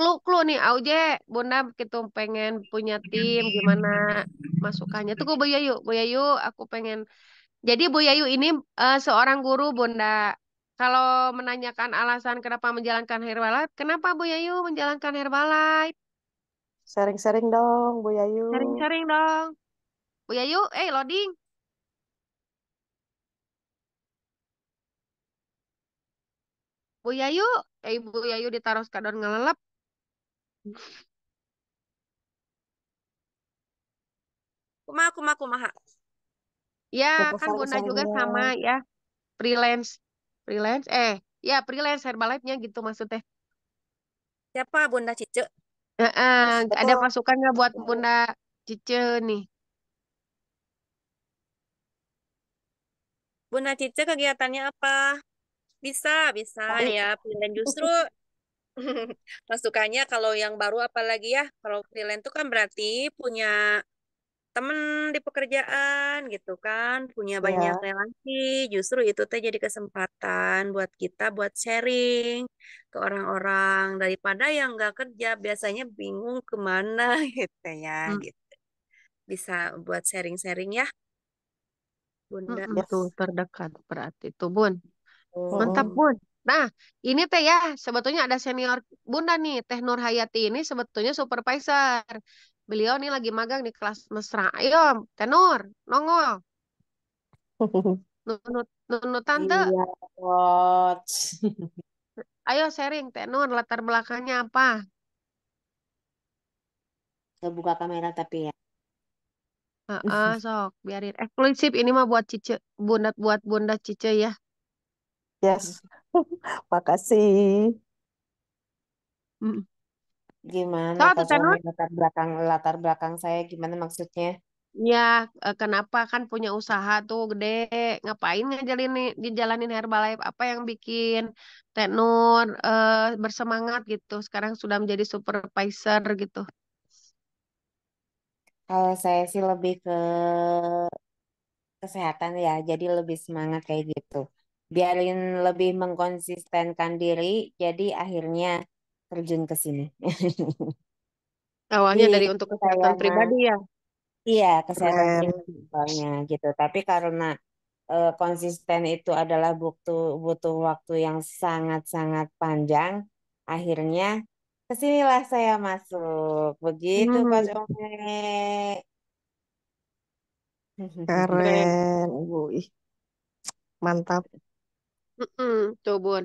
klu-klu nih Auje, Bunda kita gitu pengen punya tim gimana masukannya. Tuh gue Bu Yayu, aku pengen jadi Bu Yayu ini uh, seorang guru Bunda. Kalau menanyakan alasan kenapa menjalankan Herbalife, kenapa Bu Yayu menjalankan Herbalife? Sering-sering dong, Bu Yayu. Sering-sering dong. Bu Yayu, eh loading. Bu Yayu, eh Bu Yayu ditaruh skadon ngelelep. Kumaha, kumaha, kumaha. Ya, kan bunda juga sama ya. Freelance. Freelance eh ya freelance Herbalife-nya gitu maksudnya. Siapa Bunda Cice? Uh ada masukan nggak buat Bunda Cice nih?
Bunda Cice kegiatannya apa? Bisa, bisa ya. Freelance justru masukannya (laughs) kalau yang baru apalagi ya. Kalau freelance itu kan berarti punya temen di pekerjaan gitu kan punya iya. banyak yeah. relasi justru itu teh jadi kesempatan buat kita buat sharing ke orang-orang daripada yang nggak kerja biasanya bingung kemana (laughs) gitu ya hmm. gitu bisa buat sharing-sharing
ya bunda hmm, itu hmm. terdekat berarti itu bun oh. mantap bun Nah, ini teh ya, sebetulnya ada senior Bunda nih, Teh Nur Hayati ini sebetulnya supervisor beliau nih lagi magang di kelas mesra ayo tenor nongol (laughs) nunut nunut tante iya, (laughs) ayo sharing tenor latar belakangnya apa
buka kamera tapi ya
Uh, uh, sok biarin eksklusif eh, ini mah buat cice bunda buat bunda cice ya yes
(laughs) makasih mm. Gimana? Tahu tuh Latar belakang latar belakang saya gimana maksudnya?
Ya, kenapa kan punya usaha tuh gede, ngapain ngajalin dijalanin Herbalife? Apa yang bikin Tenur uh, eh, bersemangat gitu? Sekarang sudah menjadi supervisor gitu.
Kalau saya sih lebih ke kesehatan ya, jadi lebih semangat kayak gitu. Biarin lebih mengkonsistenkan diri, jadi akhirnya terjun ke sini. Awalnya iya, dari untuk kesehatan pribadi ya? Iya, kesehatan pribadinya gitu. Tapi karena uh, konsisten itu adalah butuh butuh waktu yang sangat-sangat panjang, akhirnya kesinilah saya masuk. Begitu hmm. Pak Ome.
Keren,
Bu. mantap.
Mm -mm, tuh, Bun.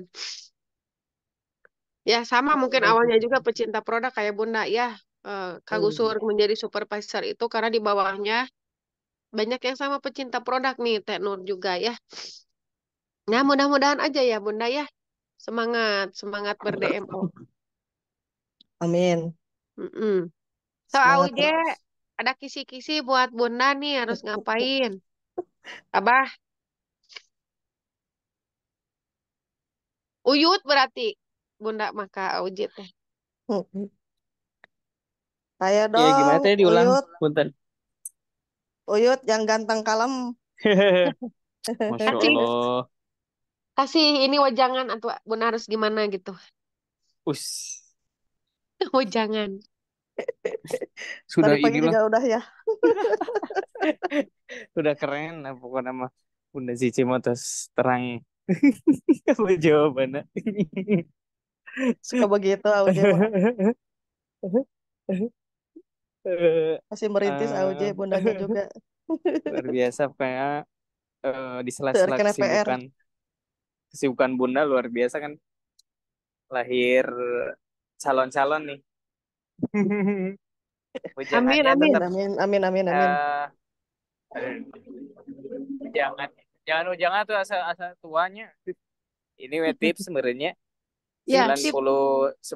Ya, sama mungkin awalnya juga pecinta produk kayak Bunda ya, Uh, Kak hmm. Gusur menjadi supervisor itu karena di bawahnya banyak yang sama pecinta produk nih, Teh juga ya. Nah, mudah-mudahan aja ya, Bunda ya. Semangat, semangat berdemo.
Amin. Amin.
Soalnya So, ada kisi-kisi buat Bunda nih harus ngapain. Abah. (laughs) Uyut berarti? bunda maka aujit teh ya. hmm. saya iya, dong gimana teh diulang uyut punten uyut yang ganteng kalem (laughs) masya allah kasih ini wajangan atau bunda harus gimana gitu us (laughs) wajangan (laughs) sudah ini juga udah ya
sudah keren lah pokoknya mah bunda cici terus terang apa jawabannya Suka begitu AUJ. (laughs) Masih merintis uh, bunda juga.
(laughs) Luar biasa
kayak uh, eh, di sela-sela kesibukan kesibukan bunda luar biasa kan lahir calon-calon nih.
(laughs)
Amin amin. Tetap,
amin amin amin amin uh,
jangan jangan jangan tuh asal asal tuanya. Ini tips sebenarnya Iya, sembilan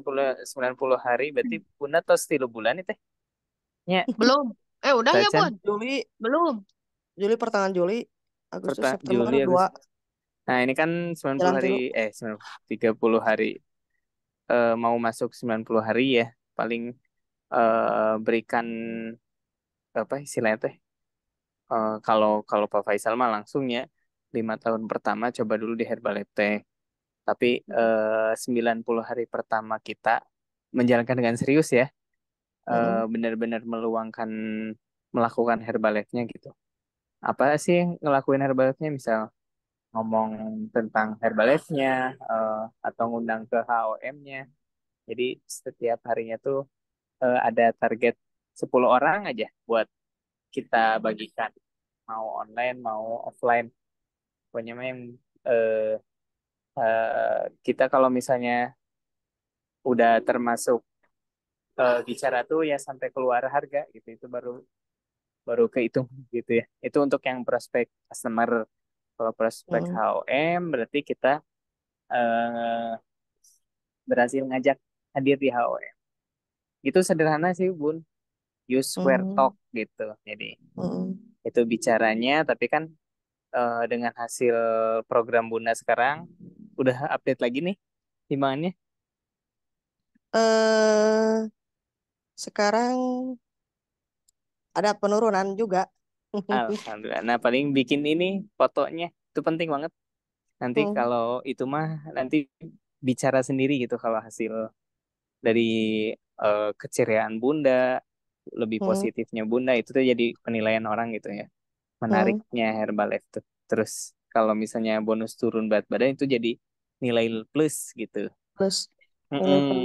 puluh sembilan hari berarti hmm. Bunda atau setiap bulan itu
ya belum eh udah Tajan. ya Bun Juli belum
Juli pertengahan Juli Agustus September Juli, dua
nah ini kan
sembilan puluh hari
dulu. eh tiga puluh hari uh, mau masuk sembilan puluh hari ya paling uh, berikan apa istilahnya teh uh, kalau kalau Pak Faisal mah langsung ya lima tahun pertama coba dulu di herbalife teh tapi eh, sembilan puluh 90 hari pertama kita menjalankan dengan serius ya eh, benar-benar meluangkan melakukan herbalife-nya gitu apa sih ngelakuin herbalife-nya misal ngomong tentang herbalife-nya eh, atau ngundang ke HOM-nya jadi setiap harinya tuh eh, ada target 10 orang aja buat kita bagikan mau online mau offline pokoknya yang uh, Eh, kita kalau misalnya udah termasuk uh, bicara tuh ya sampai keluar harga gitu itu baru baru kehitung gitu ya itu untuk yang prospek customer kalau prospek mm. HOM berarti kita uh, berhasil ngajak hadir di HOM itu sederhana sih bun use where mm. talk gitu jadi mm. itu bicaranya tapi kan uh, dengan hasil program bunda sekarang udah update lagi nih timbangannya?
Eh, sekarang ada penurunan juga. Alhamdulillah.
Nah, paling bikin ini fotonya itu penting banget. Nanti hmm. kalau itu mah nanti bicara sendiri gitu kalau hasil dari uh, keceriaan Bunda, lebih hmm. positifnya Bunda itu tuh jadi penilaian orang gitu ya. Hmm. Menariknya hmm. Herbalife tuh. Terus kalau misalnya bonus turun berat badan itu jadi nilai plus gitu plus mm -mm.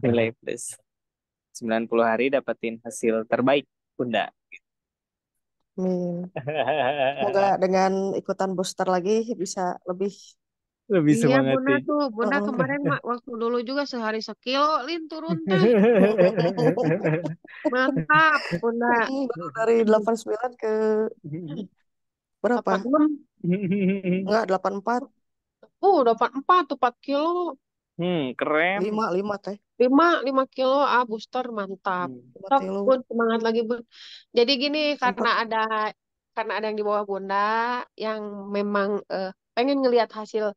nilai plus 90 hari dapetin hasil terbaik bunda
Amin. (laughs) Semoga dengan ikutan booster lagi bisa lebih lebih iya, semangat. Iya, Bunda
tuh, Bunda oh. kemarin waktu dulu juga sehari sekilo, Lin turun teh. (laughs) Mantap, Bunda. dari 89 ke berapa? 86. Enggak, 84. Uh, 84 tuh 4 kilo.
Hmm, keren. 5,
5 teh. 5, 5 kilo, ah booster mantap. Hmm, kilo. Bun, semangat lagi, Bun. Jadi gini, karena Mantap. ada karena ada yang di bawah Bunda yang memang eh, pengen ngelihat hasil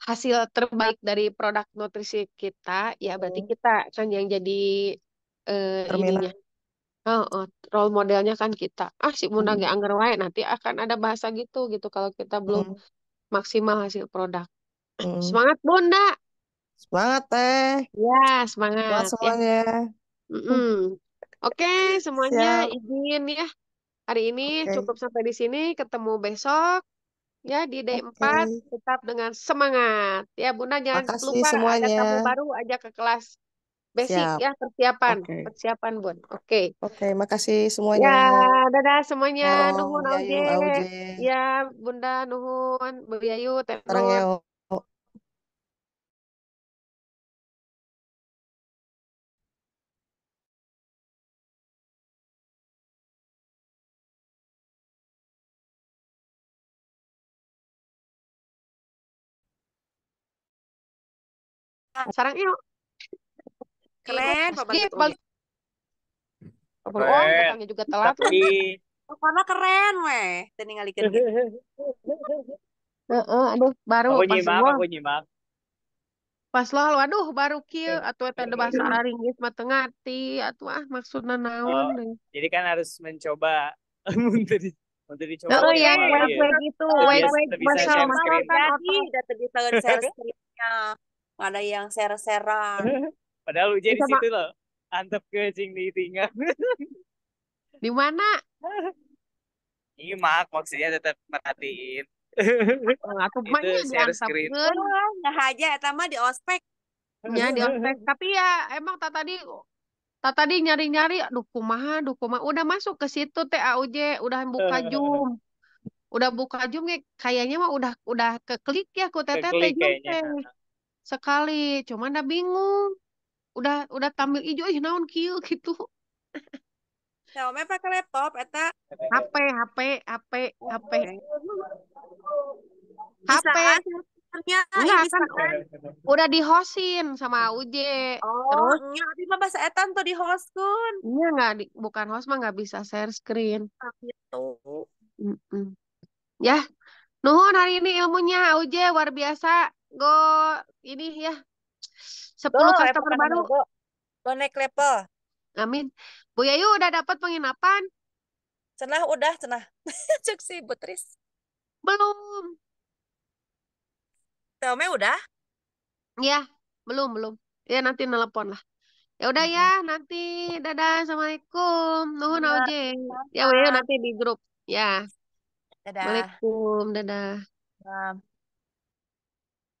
hasil terbaik dari produk nutrisi kita, ya berarti hmm. kita kan yang jadi eh, Terminal. ininya Uh, role modelnya kan kita. Ah, si Muna hmm. wae nanti akan ada bahasa gitu gitu kalau kita belum hmm. maksimal hasil produk. Hmm. Semangat Bunda. Semangat Teh. Ya, Semangat semangat ya. mm Mm. Oke, semuanya Siap. izin ya. Hari ini okay. cukup sampai di sini, ketemu besok ya di D4 tetap dengan semangat. Ya, Bunda jangan Makasih lupa ada tamu baru aja ke kelas basic Siap. ya persiapan okay. persiapan bun oke okay. oke okay, makasih ya, semuanya ya dadah semuanya oh, nuhun ya, ya bunda nuhun bebiayu terang sarang yuk Iya, keren, Pak Bang. Beruang, datangnya juga telat. Pokoknya keren, weh. Tadi ngalikin. (laughs) Heeh, aduh, baru aku pas nyimak, aku nyimak. Pas lo, aduh, baru kill iya. atau eta bahasa iya. Inggris mah teu ngerti atuh ah maksudna naon oh,
Jadi kan harus mencoba (laughs) untuk untuk dicoba. Oh iya, gitu. wait wait gitu. Wait wait masalah masalah kan
udah tadi share
screen-nya. Ada yang share-sharean. (laughs)
Padahal ujian di eh, situ loh. Antep kucing tinggal. (laughs)
Di mana? (laughs)
Iya, mak maksudnya tetap perhatiin. (laughs) Aku mah ya antep
Nah aja sama di ospek. Ya di ospek, tapi ya emang tak tadi tak tadi nyari-nyari aduh kumaha aduh kumaha udah masuk ke situ TAUJ, AUJ udah buka eh. Zoom. Udah buka Zoom ya, kayaknya mah udah udah keklik ya ku teteh Sekali, cuman udah bingung udah udah tampil hijau ih naon kieu (laughs) gitu Xiaomi pakai laptop eta HP HP HP HP HP udah dihosin sama UJ oh, terus nya tapi mah bahasa etan tuh dihost iya enggak di, bukan host mah enggak bisa share screen ah, gitu ya nuhun hari ini ilmunya UJ luar biasa go ini ya sepuluh oh, Go, customer baru. Go. naik level. Amin. Bu Yayu udah dapat penginapan? Cenah udah, cenah. (laughs) Cek bu Tris. Belum. Tome udah? Ya, belum, belum. Ya nanti nelpon lah. Ya udah ya, nanti dadah. Assalamualaikum. Nuhun ya. Auji. Ya, ya nanti di grup. Ya. Dadah. Assalamualaikum dadah. Dadah.